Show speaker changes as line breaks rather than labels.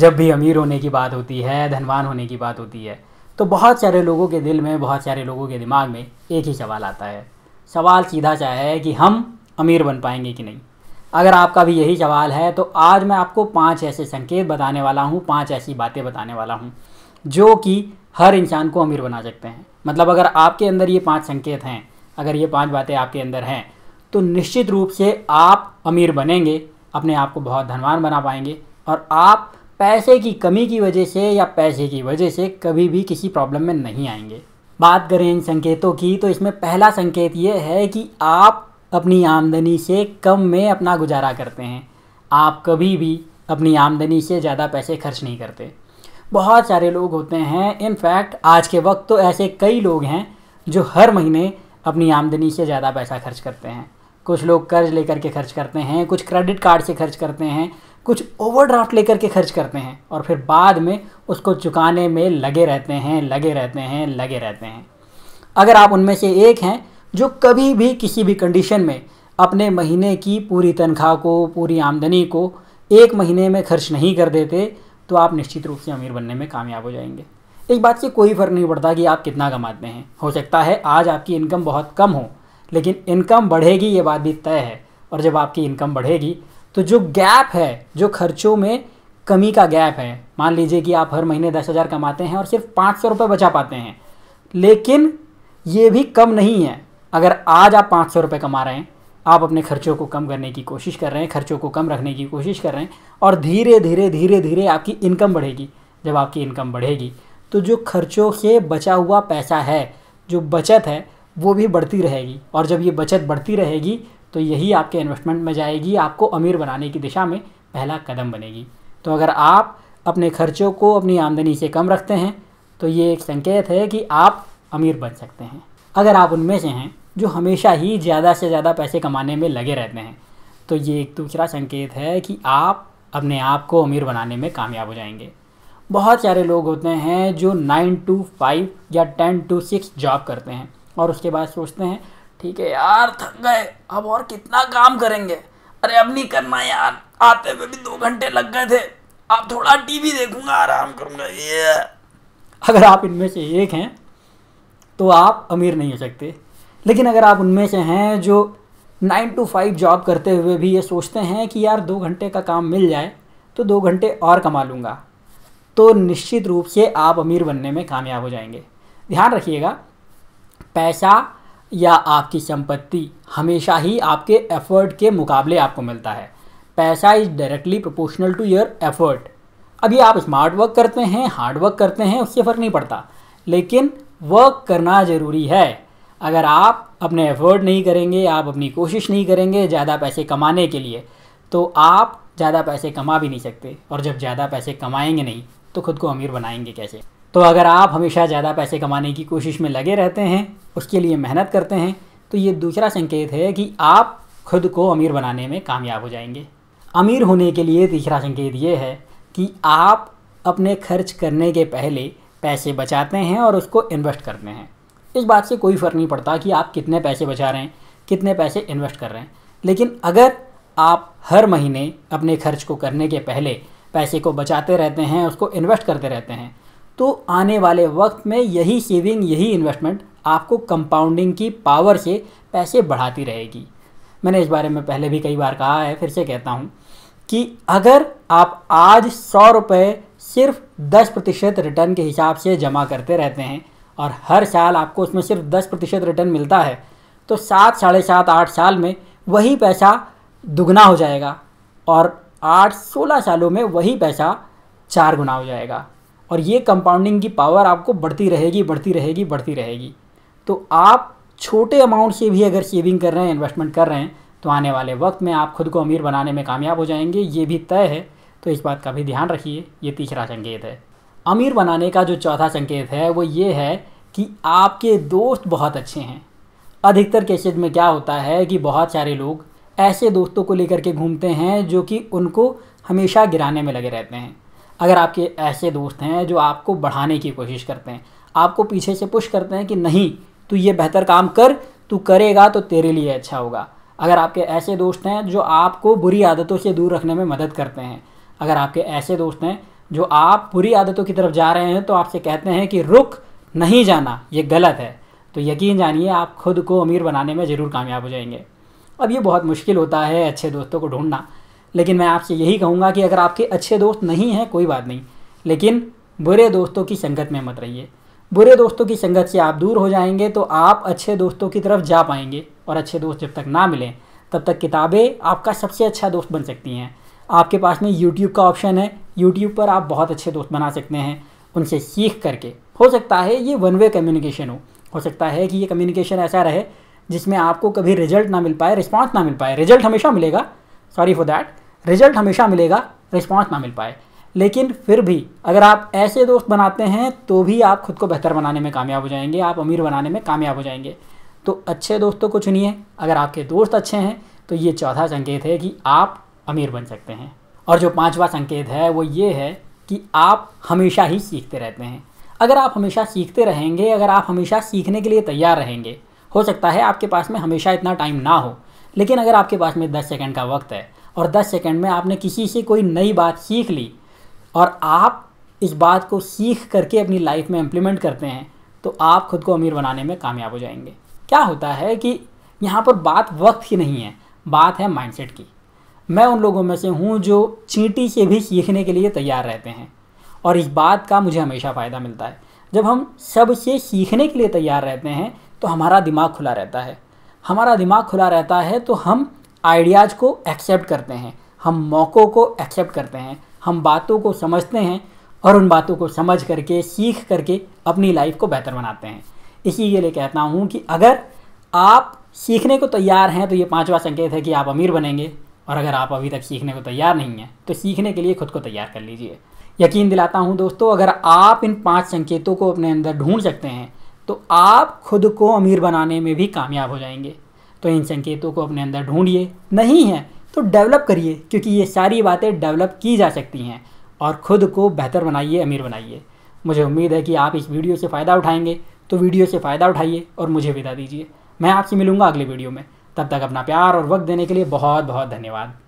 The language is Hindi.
जब भी अमीर होने की बात होती है धनवान होने की बात होती है तो बहुत सारे लोगों के दिल में बहुत सारे लोगों के दिमाग में एक ही सवाल आता है सवाल सीधा सा है कि हम अमीर बन पाएंगे कि नहीं अगर आपका भी यही सवाल है तो आज मैं आपको पांच ऐसे संकेत बताने वाला हूँ पांच ऐसी बातें बताने वाला हूँ जो कि हर इंसान को अमीर बना सकते हैं मतलब अगर आपके अंदर ये पांच संकेत हैं अगर ये पांच बातें आपके अंदर हैं तो निश्चित रूप से आप अमीर बनेंगे अपने आप को बहुत धनवान बना पाएंगे और आप पैसे की कमी की वजह से या पैसे की वजह से कभी भी किसी प्रॉब्लम में नहीं आएंगे बात करें इन संकेतों की तो इसमें पहला संकेत ये है कि आप अपनी आमदनी से कम में अपना गुजारा करते हैं आप कभी भी अपनी आमदनी से ज़्यादा पैसे खर्च नहीं करते बहुत सारे लोग होते हैं इनफैक्ट आज के वक्त तो ऐसे कई लोग हैं जो हर महीने अपनी आमदनी से ज़्यादा पैसा खर्च करते हैं कुछ लोग कर्ज लेकर के खर्च करते हैं कुछ क्रेडिट कार्ड से खर्च करते हैं कुछ ओवरड्राफ्ट लेकर के खर्च करते हैं और फिर बाद में उसको चुकाने में लगे रहते हैं लगे रहते हैं लगे रहते हैं अगर आप उनमें से एक हैं जो कभी भी किसी भी कंडीशन में अपने महीने की पूरी तनख्वाह को पूरी आमदनी को एक महीने में खर्च नहीं कर देते तो आप निश्चित रूप से अमीर बनने में कामयाब हो जाएंगे इस बात से कोई फ़र्क नहीं पड़ता कि आप कितना कमाते हैं हो सकता है आज आपकी इनकम बहुत कम हो लेकिन इनकम बढ़ेगी ये बात भी तय है और जब आपकी इनकम बढ़ेगी तो जो गैप है जो खर्चों में कमी का गैप है मान लीजिए कि आप हर महीने दस हज़ार कमाते हैं और सिर्फ पाँच सौ रुपये बचा पाते हैं लेकिन ये भी कम नहीं है अगर आज आप पाँच सौ रुपये कमा रहे हैं आप अपने खर्चों को कम करने की कोशिश कर रहे हैं खर्चों को कम रखने की कोशिश कर रहे हैं और धीरे धीरे धीरे धीरे आपकी इनकम बढ़ेगी जब आपकी इनकम बढ़ेगी तो जो खर्चों से बचा हुआ पैसा है जो बचत है वो भी बढ़ती रहेगी और जब ये बचत बढ़ती रहेगी तो यही आपके इन्वेस्टमेंट में जाएगी आपको अमीर बनाने की दिशा में पहला कदम बनेगी तो अगर आप अपने खर्चों को अपनी आमदनी से कम रखते हैं तो ये एक संकेत है कि आप अमीर बन सकते हैं अगर आप उनमें से हैं जो हमेशा ही ज़्यादा से ज़्यादा पैसे कमाने में लगे रहते हैं तो ये एक दूसरा संकेत है कि आप अपने आप को अमीर बनाने में कामयाब हो जाएंगे बहुत सारे लोग होते हैं जो नाइन टू फाइव या टेन टू सिक्स जॉब करते हैं और उसके बाद सोचते हैं ठीक है यार थक गए अब और कितना काम करेंगे अरे अब नहीं करना यार आते हुए भी दो घंटे लग गए थे आप थोड़ा टीवी देखूंगा आराम करूंगा ये अगर आप इनमें से एक हैं तो आप अमीर नहीं हो सकते लेकिन अगर आप उनमें से हैं जो नाइन टू फाइव जॉब करते हुए भी ये सोचते हैं कि यार दो घंटे का काम मिल जाए तो दो घंटे और कमा लूँगा तो निश्चित रूप से आप अमीर बनने में कामयाब हो जाएंगे ध्यान रखिएगा पैसा या आपकी संपत्ति हमेशा ही आपके एफर्ट के मुकाबले आपको मिलता है पैसा is directly proportional to your effort अभी आप स्मार्ट वर्क करते हैं हार्ड वर्क करते हैं उससे फ़र्क नहीं पड़ता लेकिन वर्क करना ज़रूरी है अगर आप अपने एफर्ट नहीं करेंगे आप अपनी कोशिश नहीं करेंगे ज़्यादा पैसे कमाने के लिए तो आप ज़्यादा पैसे कमा भी नहीं सकते और जब ज़्यादा पैसे कमाएंगे नहीं तो खुद को अमीर बनाएंगे कैसे तो अगर आप हमेशा ज़्यादा पैसे कमाने की कोशिश में लगे रहते हैं उसके लिए मेहनत करते हैं तो ये दूसरा संकेत है कि आप खुद को अमीर बनाने में कामयाब हो जाएंगे अमीर होने के लिए तीसरा संकेत ये है कि आप अपने खर्च करने के पहले पैसे बचाते हैं और उसको इन्वेस्ट करते हैं इस बात से कोई फ़र्क नहीं पड़ता कि आप कितने पैसे बचा रहे हैं कितने पैसे इन्वेस्ट कर रहे हैं लेकिन अगर आप हर महीने अपने खर्च को करने के पहले पैसे को बचाते रहते हैं उसको इन्वेस्ट करते रहते हैं तो आने वाले वक्त में यही सेविंग यही इन्वेस्टमेंट आपको कंपाउंडिंग की पावर से पैसे बढ़ाती रहेगी मैंने इस बारे में पहले भी कई बार कहा है फिर से कहता हूँ कि अगर आप आज सौ रुपये सिर्फ दस प्रतिशत रिटर्न के हिसाब से जमा करते रहते हैं और हर साल आपको उसमें सिर्फ दस प्रतिशत रिटर्न मिलता है तो सात साढ़े सात आठ साल में वही पैसा दुगना हो जाएगा और आठ सोलह सालों में वही पैसा चार गुना हो जाएगा और ये कंपाउंडिंग की पावर आपको बढ़ती रहेगी बढ़ती रहेगी बढ़ती रहेगी तो आप छोटे अमाउंट से भी अगर सेविंग कर रहे हैं इन्वेस्टमेंट कर रहे हैं तो आने वाले वक्त में आप खुद को अमीर बनाने में कामयाब हो जाएंगे ये भी तय है तो इस बात का भी ध्यान रखिए ये तीसरा संकेत है अमीर बनाने का जो चौथा संकेत है वो ये है कि आपके दोस्त बहुत अच्छे हैं अधिकतर केसेज में क्या होता है कि बहुत सारे लोग ऐसे दोस्तों को लेकर के घूमते हैं जो कि उनको हमेशा गिराने में लगे रहते हैं अगर आपके ऐसे दोस्त हैं जो आपको बढ़ाने की कोशिश करते हैं आपको पीछे से पुश करते हैं कि नहीं तू ये बेहतर काम कर तू करेगा तो तेरे लिए अच्छा होगा अगर आपके ऐसे दोस्त हैं जो आपको बुरी आदतों से दूर रखने में मदद करते हैं अगर आपके ऐसे दोस्त हैं जो आप बुरी आदतों की तरफ जा रहे हैं तो आपसे कहते हैं कि रुक नहीं जाना ये गलत है तो यकीन जानिए आप खुद को अमीर बनाने में ज़रूर कामयाब हो जाएंगे अब ये बहुत मुश्किल होता है अच्छे दोस्तों को ढूंढना लेकिन मैं आपसे यही कहूँगा कि अगर आपके अच्छे दोस्त नहीं हैं कोई बात नहीं लेकिन बुरे दोस्तों की संगत में मत रहिए बुरे दोस्तों की संगत से आप दूर हो जाएंगे तो आप अच्छे दोस्तों की तरफ जा पाएंगे और अच्छे दोस्त जब तक ना मिलें तब तक किताबें आपका सबसे अच्छा दोस्त बन सकती हैं आपके पास में यूट्यूब का ऑप्शन है यूट्यूब पर आप बहुत अच्छे दोस्त बना सकते हैं उनसे सीख करके हो सकता है ये वन वे कम्युनिकेशन हो हो सकता है कि ये कम्युनिकेशन ऐसा रहे जिसमें आपको कभी रिजल्ट ना मिल पाए रिस्पॉन्स ना मिल पाए रिजल्ट हमेशा मिलेगा सॉरी फॉर दैट रिजल्ट हमेशा मिलेगा रिस्पॉन्स ना मिल पाए लेकिन फिर भी अगर आप ऐसे दोस्त बनाते हैं तो भी आप खुद को बेहतर बनाने में कामयाब हो जाएंगे आप अमीर बनाने में कामयाब हो जाएंगे तो अच्छे दोस्तों को चुनिए अगर आपके दोस्त अच्छे हैं तो ये चौथा संकेत है कि आप अमीर बन सकते हैं और जो पांचवा संकेत है वो ये है कि आप हमेशा ही सीखते रहते हैं अगर आप हमेशा सीखते रहेंगे अगर आप हमेशा सीखने के लिए तैयार रहेंगे हो सकता है आपके पास में हमेशा इतना टाइम ना हो लेकिन अगर आपके पास में दस सेकेंड का वक्त है और दस सेकेंड में आपने किसी से कोई नई बात सीख ली और आप इस बात को सीख करके अपनी लाइफ में इम्प्लीमेंट करते हैं तो आप खुद को अमीर बनाने में कामयाब हो जाएंगे क्या होता है कि यहाँ पर बात वक्त की नहीं है बात है माइंडसेट की मैं उन लोगों में से हूँ जो चींटी से भी सीखने के लिए तैयार रहते हैं और इस बात का मुझे हमेशा फ़ायदा मिलता है जब हम सब से सीखने के लिए तैयार रहते हैं तो हमारा दिमाग खुला रहता है हमारा दिमाग खुला रहता है तो हम आइडियाज़ को एक्सेप्ट करते हैं हम मौक़ों को एक्सेप्ट करते हैं हम बातों को समझते हैं और उन बातों को समझ करके सीख करके अपनी लाइफ को बेहतर बनाते हैं इसी के लिए कहता हूँ कि अगर आप सीखने को तैयार हैं तो ये पाँचवा संकेत है कि आप अमीर बनेंगे और अगर आप अभी तक सीखने को तैयार नहीं हैं तो सीखने के लिए खुद को तैयार कर लीजिए यकीन दिलाता हूँ दोस्तों अगर आप इन पाँच संकेतों को अपने अंदर ढूंढ सकते हैं तो आप खुद को अमीर बनाने में भी कामयाब हो जाएंगे तो इन संकेतों को अपने अंदर ढूंढिए नहीं है तो डेवलप करिए क्योंकि ये सारी बातें डेवलप की जा सकती हैं और ख़ुद को बेहतर बनाइए अमीर बनाइए मुझे उम्मीद है कि आप इस वीडियो से फ़ायदा उठाएंगे तो वीडियो से फ़ायदा उठाइए और मुझे विदा दीजिए मैं आपसे मिलूँगा अगले वीडियो में तब तक अपना प्यार और वक्त देने के लिए बहुत बहुत धन्यवाद